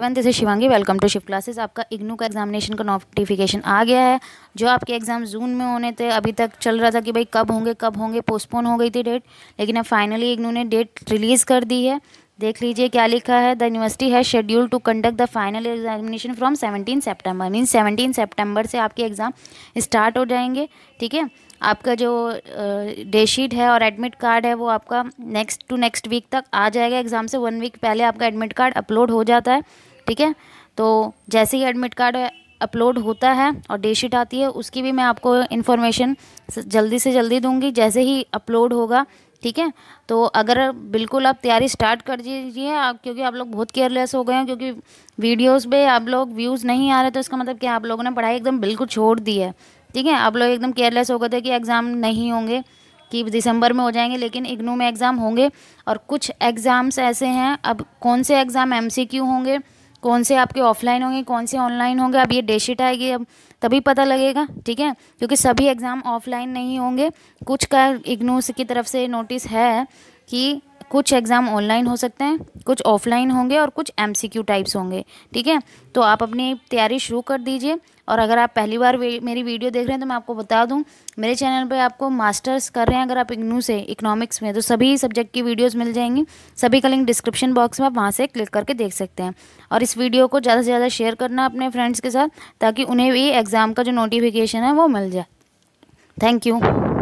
everyone this Shivangi welcome to shift classes आपका इग्नू का examination का नोटिफिकेशन आ गया है जो आपके एग्ज़ाम जून में होने थे अभी तक चल रहा था कि भाई कब होंगे कब होंगे पोस्टपोन हो गई थी डेट लेकिन अब फाइनली इग्नू ने डेट रिलीज़ कर दी है देख लीजिए क्या लिखा है द यूनिवर्सिटी है schedule to conduct the final examination from seventeen September mean seventeen September से आपके एग्ज़ाम स्टार्ट हो जाएंगे ठीक है आपका जो डे शीट है और एडमिट कार्ड है वो आपका नेक्स्ट टू नेक्स्ट वीक तक आ जाएगा एग्ज़ाम से वन वीक पहले आपका एडमिट कार्ड अपलोड हो जाता है ठीक है तो जैसे ही एडमिट कार्ड अपलोड होता है और डे शीट आती है उसकी भी मैं आपको इन्फॉर्मेशन जल्दी से जल्दी दूंगी जैसे ही अपलोड होगा ठीक है तो अगर बिल्कुल आप तैयारी स्टार्ट कर दीजिए आप क्योंकि आप लोग बहुत केयरलेस हो गए हैं क्योंकि वीडियोस पे आप लोग व्यूज़ नहीं आ रहे तो इसका मतलब कि आप लोगों ने पढ़ाई एकदम बिल्कुल छोड़ दी है ठीक है आप लोग एकदम केयरलेस हो गए थे कि एग्ज़ाम नहीं होंगे कि दिसंबर में हो जाएंगे लेकिन इग्नू में एग्ज़ाम होंगे और कुछ एग्ज़ाम्स ऐसे हैं अब कौन से एग्ज़ाम एम होंगे कौन से आपके ऑफलाइन होंगे कौन से ऑनलाइन होंगे अब ये डेशीट आएगी अब तभी पता लगेगा ठीक है क्योंकि सभी एग्ज़ाम ऑफलाइन नहीं होंगे कुछ का इग्नू की तरफ से नोटिस है कि कुछ एग्ज़ाम ऑनलाइन हो सकते हैं कुछ ऑफलाइन होंगे और कुछ एमसीक्यू टाइप्स होंगे ठीक है तो आप अपनी तैयारी शुरू कर दीजिए और अगर आप पहली बार मेरी वीडियो देख रहे हैं तो मैं आपको बता दूं मेरे चैनल पे आपको मास्टर्स कर रहे हैं अगर आप इग्नू से इकोनॉमिक्स में तो सभी सब्जेक्ट की वीडियोस मिल जाएंगी सभी का लिंक डिस्क्रिप्शन बॉक्स में आप वहाँ से क्लिक करके देख सकते हैं और इस वीडियो को ज़्यादा से ज़्यादा शेयर करना अपने फ्रेंड्स के साथ ताकि उन्हें भी एग्ज़ाम का जो नोटिफिकेशन है वो मिल जाए थैंक यू